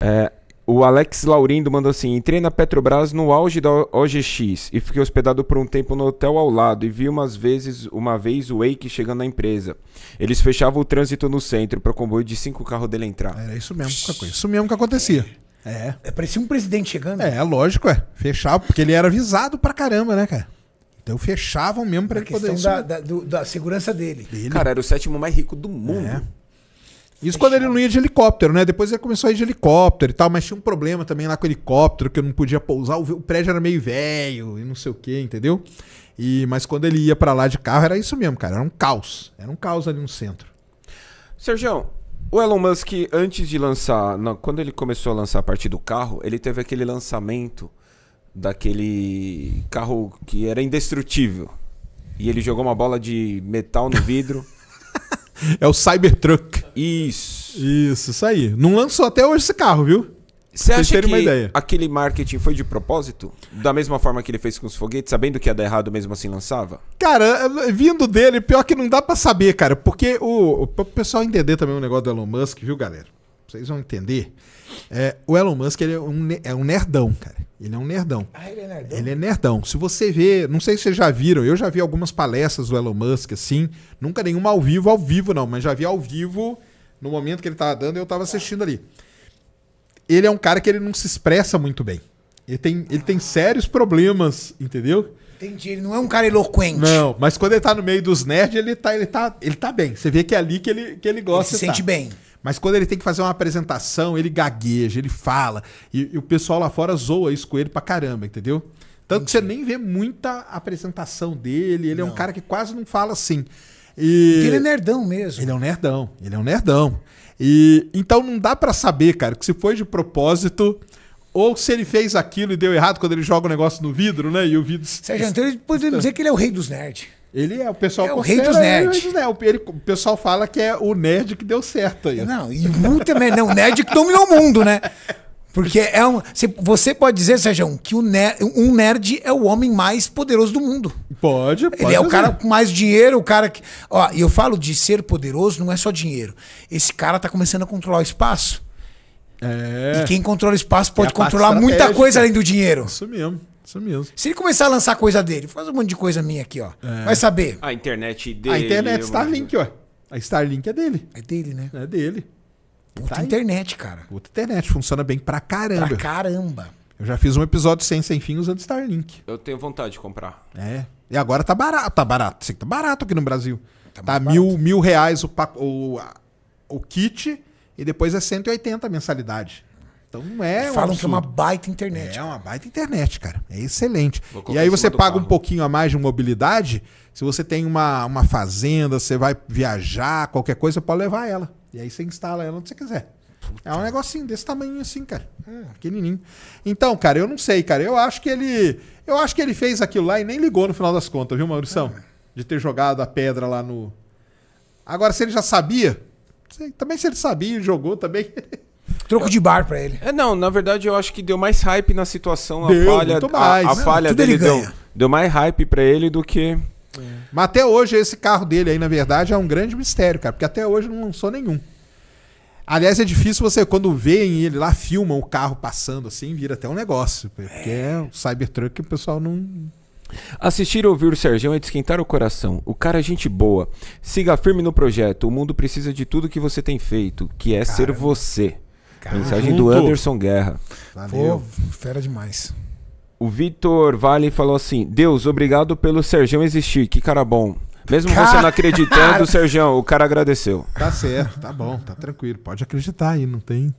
É, o Alex Laurindo mandou assim: entrei na Petrobras no auge da OGX e fiquei hospedado por um tempo no hotel ao lado e vi umas vezes, uma vez o Wake chegando na empresa. Eles fechavam o trânsito no centro para o comboio de cinco carros dele entrar. Era isso mesmo que, isso mesmo que acontecia. É. é. é. Parecia um presidente chegando. É, lógico, é. Fechava, porque ele era avisado pra caramba, né, cara? Então fechavam mesmo pra a ele poder. Da, da, do, da segurança dele. dele. Cara, era o sétimo mais rico do mundo. É. Isso quando ele não ia de helicóptero, né? Depois ele começou a ir de helicóptero e tal, mas tinha um problema também lá com o helicóptero, que eu não podia pousar, o prédio era meio velho e não sei o que, entendeu? E, mas quando ele ia para lá de carro, era isso mesmo, cara. Era um caos. Era um caos ali no centro. Sergião, o Elon Musk, antes de lançar. Não, quando ele começou a lançar a partir do carro, ele teve aquele lançamento daquele carro que era indestrutível. E ele jogou uma bola de metal no vidro. É o Cybertruck. Isso. Isso, isso aí. Não lançou até hoje esse carro, viu? Você acha que aquele marketing foi de propósito? Da mesma forma que ele fez com os foguetes, sabendo que ia dar errado, mesmo assim lançava? Cara, vindo dele, pior que não dá para saber, cara. Porque o, o pessoal entender também o negócio do Elon Musk, viu, galera? Vocês vão entender. É, o Elon Musk ele é, um, é um nerdão, cara. Ele é um nerdão. Ah, ele é nerdão? Ele é nerdão. Se você vê, não sei se vocês já viram, eu já vi algumas palestras do Elon Musk, assim. Nunca nenhuma ao vivo, ao vivo não, mas já vi ao vivo no momento que ele tava dando e eu tava assistindo ali. Ele é um cara que ele não se expressa muito bem. Ele tem, ele tem sérios problemas, entendeu? Entendi, ele não é um cara eloquente. Não, mas quando ele tá no meio dos nerds, ele tá, ele tá, ele tá bem. Você vê que é ali que ele, que ele gosta. Ele se sente tá. bem. Mas quando ele tem que fazer uma apresentação, ele gagueja, ele fala. E, e o pessoal lá fora zoa isso com ele pra caramba, entendeu? Tanto Entendi. que você nem vê muita apresentação dele. Ele não. é um cara que quase não fala assim. E... Porque ele é nerdão mesmo. Ele é um nerdão. Ele é um nerdão. E então não dá para saber, cara, que se foi de propósito ou se ele fez aquilo e deu errado quando ele joga o negócio no vidro, né? E o vidro. Sérgio Antônio pode dizer que ele é o rei dos nerds. Ele é, o pessoal é o rei é dos nerds. Ele, ele, o pessoal fala que é o nerd que deu certo aí. Não, e muito também não, o nerd que dominou o mundo, né? Porque é um, você pode dizer, Sérgio, que nerd, um nerd é o homem mais poderoso do mundo. Pode, pode. Ele é dizer. o cara com mais dinheiro, o cara que. Ó, eu falo de ser poderoso, não é só dinheiro. Esse cara tá começando a controlar o espaço. É. E quem controla o espaço pode é controlar muita coisa além do dinheiro. Isso mesmo. Isso mesmo. Se ele começar a lançar coisa dele, faz um monte de coisa minha aqui, ó. É. Vai saber. A internet dele. A internet Starlink, ó. A Starlink é dele. É dele, né? É dele. Puta tá internet, aí. cara. Puta internet. Funciona bem pra caramba. Pra caramba. Eu já fiz um episódio sem sem fim usando Starlink. Eu tenho vontade de comprar. É. E agora tá barato. Tá barato. Sei que tá barato aqui no Brasil. Tá, tá mil, mil reais o, o, o kit e depois é 180 a mensalidade. Então não é. Um Falam absurdo. que é uma baita internet. É cara. uma baita internet, cara. É excelente. E aí você paga carro. um pouquinho a mais de mobilidade. Se você tem uma, uma fazenda, você vai viajar, qualquer coisa, você pode levar ela. E aí você instala ela onde você quiser. Puta. É um negocinho desse tamanho assim, cara. Hum, pequenininho. Então, cara, eu não sei, cara. Eu acho que ele. Eu acho que ele fez aquilo lá e nem ligou no final das contas, viu, Maurição? É. De ter jogado a pedra lá no. Agora, se ele já sabia. Também se ele sabia e jogou também. Troco de bar pra ele. É, não, na verdade eu acho que deu mais hype na situação. Deu, a né? falha, mais, a, a falha dele deu, deu mais hype pra ele do que. É. Mas até hoje esse carro dele aí, na verdade, é um grande mistério, cara, porque até hoje não lançou nenhum. Aliás, é difícil você, quando veem ele lá, filmam o carro passando assim, vira até um negócio. Porque é, é o Cybertruck que o pessoal não. Assistir e ouvir o Sergião é desquentar o coração. O cara é gente boa. Siga firme no projeto. O mundo precisa de tudo que você tem feito, que é ser você. Ah, Mensagem do Anderson Guerra. Valeu. Pô, fera demais. O Vitor Vale falou assim: Deus, obrigado pelo Sergião existir. Que cara bom. Mesmo você não acreditando, Sergião, o cara agradeceu. Tá certo, tá bom, tá tranquilo. Pode acreditar aí, não tem.